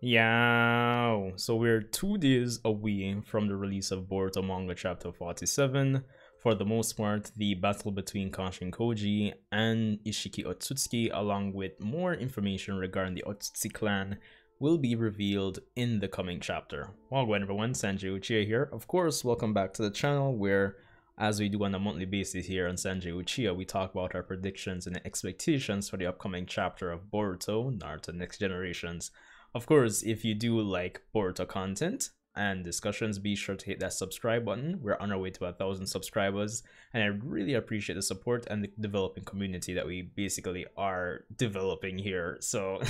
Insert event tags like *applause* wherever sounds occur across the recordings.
Yeah, so we're two days away from the release of Boruto Manga Chapter 47. For the most part, the battle between Kanshin Koji and Ishiki Otsutsuki, along with more information regarding the Otsutsuki clan, will be revealed in the coming chapter. Welcome, everyone, Sanjay Uchiha here. Of course, welcome back to the channel where, as we do on a monthly basis here on Sanjay Uchiha, we talk about our predictions and expectations for the upcoming chapter of Boruto, Naruto Next Generations of course, if you do like Boruto content and discussions, be sure to hit that subscribe button. We're on our way to a thousand subscribers, and I really appreciate the support and the developing community that we basically are developing here. So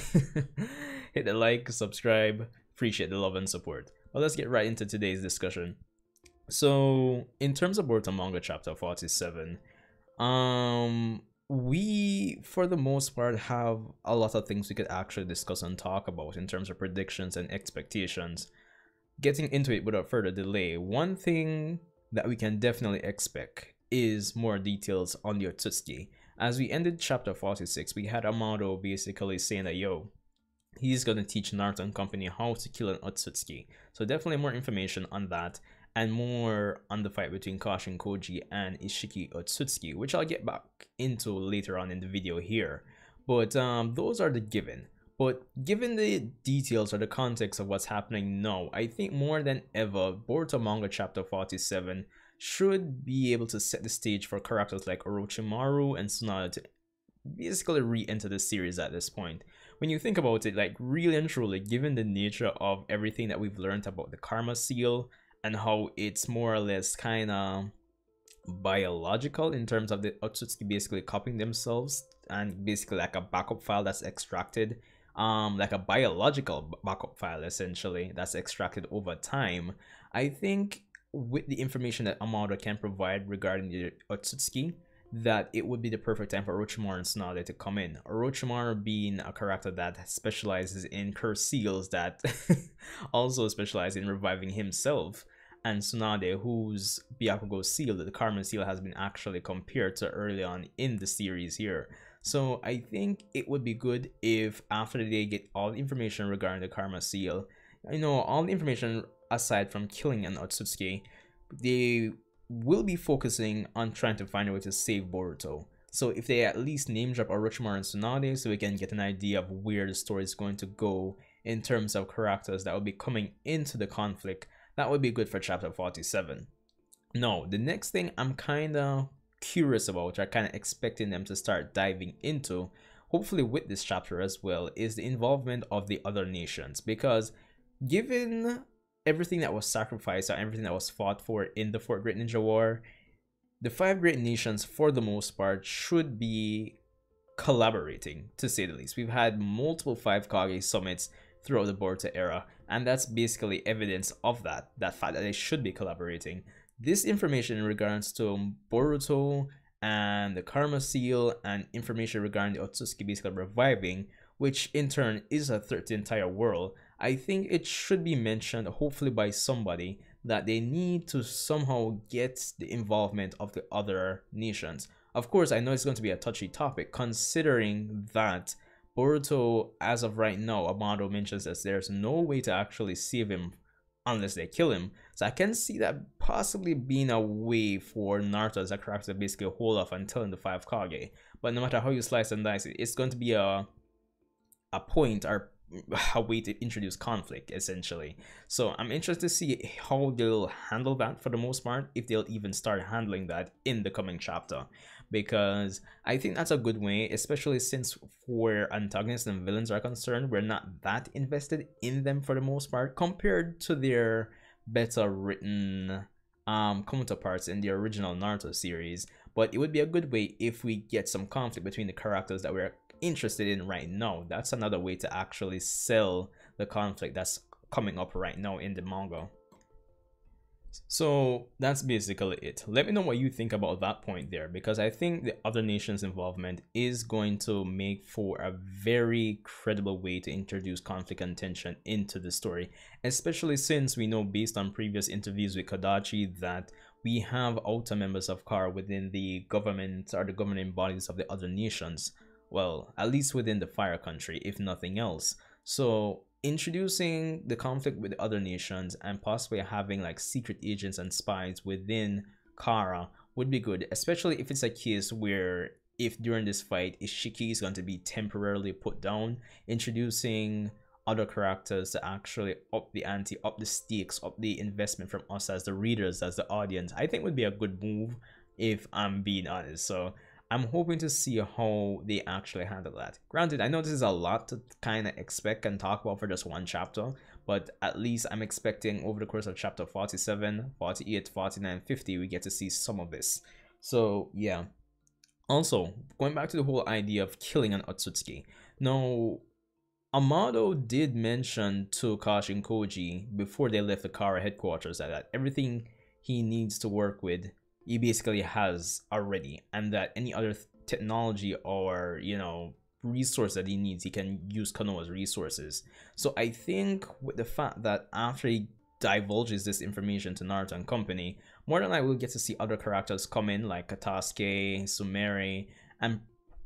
*laughs* hit the like, subscribe, appreciate the love and support. But let's get right into today's discussion. So, in terms of Boruto Manga Chapter 47, um, we for the most part have a lot of things we could actually discuss and talk about in terms of predictions and expectations getting into it without further delay one thing that we can definitely expect is more details on the Otsutsuki. As we ended chapter 46, we had Amado basically saying that, yo, he's gonna teach Naruto and company how to kill an Otsutsuki. So definitely more information on that and more on the fight between Kashin Koji and Ishiki Otsutsuki, which I'll get back into later on in the video here. But um, those are the given. But given the details or the context of what's happening now, I think more than ever, Boruto Manga Chapter 47 should be able to set the stage for characters like Orochimaru and Tsunade to basically re-enter the series at this point. When you think about it, like really and truly, given the nature of everything that we've learned about the Karma Seal and how it's more or less kind of biological in terms of the Otsutsuki basically copying themselves and basically like a backup file that's extracted um, like a biological backup file essentially that's extracted over time i think with the information that amado can provide regarding the otsutsuki that it would be the perfect time for Orochimaru and Tsunade to come in. Orochimaru being a character that specializes in curse seals that *laughs* also specializes in reviving himself and Tsunade, whose Byakugo seal, the Carmen seal, has been actually compared to early on in the series here. So I think it would be good if after they get all the information regarding the Karma seal, you know, all the information aside from killing an Otsutsuki, they will be focusing on trying to find a way to save Boruto. So if they at least name drop Orochimaru and Tsunade so we can get an idea of where the story is going to go in terms of characters that will be coming into the conflict, that would be good for chapter 47. Now, the next thing I'm kind of curious about, which I'm kind of expecting them to start diving into, hopefully with this chapter as well, is the involvement of the other nations. Because given everything that was sacrificed or everything that was fought for in the Four Great Ninja War, the five great nations, for the most part, should be collaborating, to say the least. We've had multiple five Kage summits throughout the Boruto era, and that's basically evidence of that, that fact that they should be collaborating. This information in regards to Boruto and the Karma Seal and information regarding the Otsutsuki basically reviving which in turn is a threat to the entire world, I think it should be mentioned, hopefully by somebody, that they need to somehow get the involvement of the other nations. Of course, I know it's going to be a touchy topic, considering that Boruto, as of right now, Amado mentions that there's no way to actually save him unless they kill him. So I can see that possibly being a way for Naruto as a character to basically hold off until the 5 Kage. But no matter how you slice and dice it, it's going to be a a point are a way to introduce conflict essentially so i'm interested to see how they'll handle that for the most part if they'll even start handling that in the coming chapter because i think that's a good way especially since where antagonists and villains are concerned we're not that invested in them for the most part compared to their better written um counterparts in the original naruto series but it would be a good way if we get some conflict between the characters that we're interested in right now. That's another way to actually sell the conflict that's coming up right now in the manga. So that's basically it. Let me know what you think about that point there because I think the other nation's involvement is going to make for a very credible way to introduce conflict and tension into the story, especially since we know based on previous interviews with Kadachi, that we have outer members of CAR within the government or the governing bodies of the other nations well, at least within the fire country, if nothing else. So introducing the conflict with other nations and possibly having like secret agents and spies within Kara would be good, especially if it's a case where if during this fight Ishiki is going to be temporarily put down, introducing other characters to actually up the ante, up the stakes, up the investment from us as the readers, as the audience, I think would be a good move if I'm being honest. So I'm hoping to see how they actually handle that. Granted, I know this is a lot to kind of expect and talk about for just one chapter, but at least I'm expecting over the course of chapter 47, 48, 49, 50, we get to see some of this. So yeah. Also, going back to the whole idea of killing an Otsutsuki. Now, Amado did mention to Kash and Koji before they left the Kara headquarters that everything he needs to work with he basically has already and that any other th technology or you know resource that he needs he can use kano resources so i think with the fact that after he divulges this information to naruto and company more than i will get to see other characters come in like katasuke sumeri and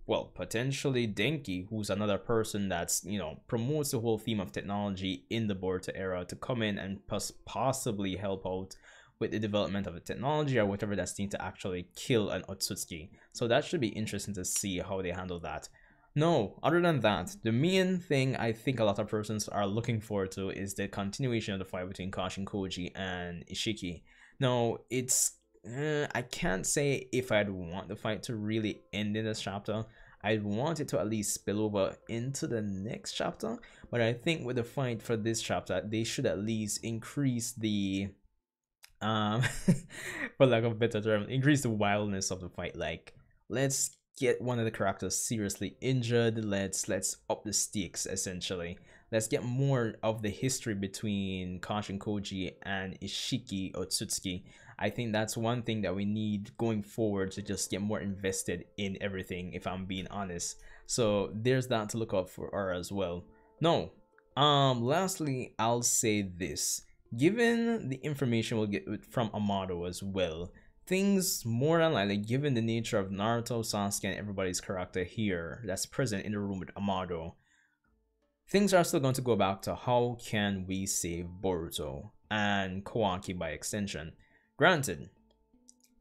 well potentially denki who's another person that's you know promotes the whole theme of technology in the boruto era to come in and pos- possibly help out with the development of the technology or whatever that's needed to actually kill an Otsutsuki. So that should be interesting to see how they handle that. No, other than that, the main thing I think a lot of persons are looking forward to is the continuation of the fight between Kashin Koji and Ishiki. Now, it's... Eh, I can't say if I'd want the fight to really end in this chapter. I'd want it to at least spill over into the next chapter. But I think with the fight for this chapter, they should at least increase the um *laughs* for lack of better term increase the wildness of the fight like let's get one of the characters seriously injured let's let's up the stakes essentially let's get more of the history between Koshin Koji and Ishiki Otsutsuki I think that's one thing that we need going forward to just get more invested in everything if I'm being honest so there's that to look out for uh, as well no um lastly I'll say this given the information we'll get from Amado as well, things more than likely, given the nature of Naruto, Sasuke, and everybody's character here that's present in the room with Amado, things are still going to go back to how can we save Boruto and Kawaki by extension. Granted,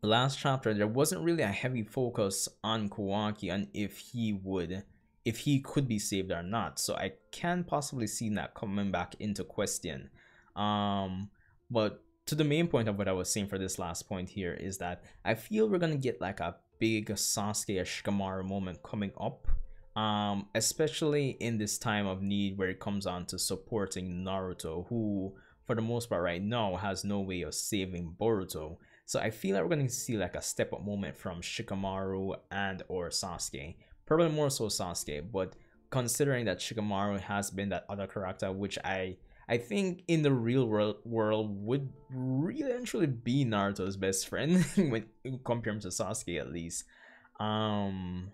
last chapter there wasn't really a heavy focus on Kawaki and if he would if he could be saved or not. So I can possibly see that coming back into question. Um, but to the main point of what I was saying for this last point here is that I feel we're gonna get like a big Sasuke Shikamaru moment coming up. Um, especially in this time of need where it comes on to supporting Naruto, who for the most part right now has no way of saving Boruto. So I feel like we're going to see like a step up moment from Shikamaru and or Sasuke. Probably more so Sasuke, but considering that Shikamaru has been that other character which I I think in the real world, world would really actually be Naruto's best friend *laughs* when compared to Sasuke at least. Um,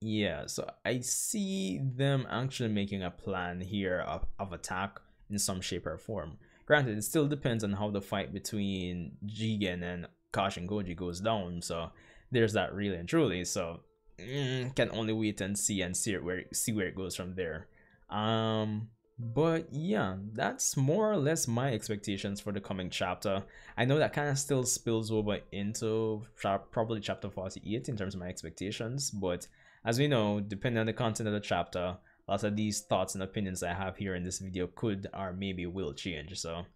yeah, so I see them actually making a plan here of, of attack in some shape or form. Granted, it still depends on how the fight between Jigen and Kashin Goji goes down. So there's that really and truly. So mm, can only wait and see and see where see where it goes from there. Um, but yeah, that's more or less my expectations for the coming chapter. I know that kind of still spills over into probably chapter 48 in terms of my expectations, but as we know, depending on the content of the chapter, lots of these thoughts and opinions I have here in this video could or maybe will change, so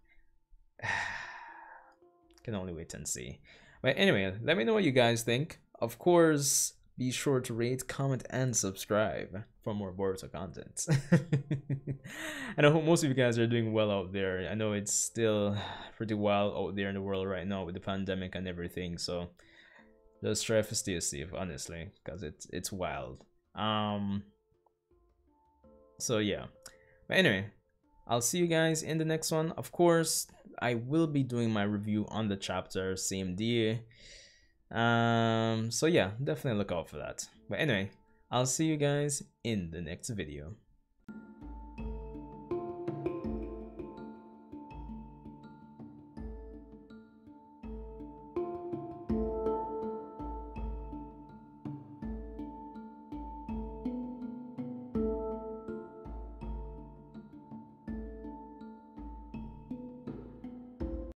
*sighs* can only wait and see. But anyway, let me know what you guys think. Of course, be sure to rate, comment, and subscribe for more Boruto content. and *laughs* I hope most of you guys are doing well out there. I know it's still pretty wild out there in the world right now with the pandemic and everything. So just try to stay safe, honestly, because it's it's wild. Um. So yeah, but anyway, I'll see you guys in the next one. Of course, I will be doing my review on the chapter same day. Um. So yeah, definitely look out for that. But anyway. I'll see you guys in the next video.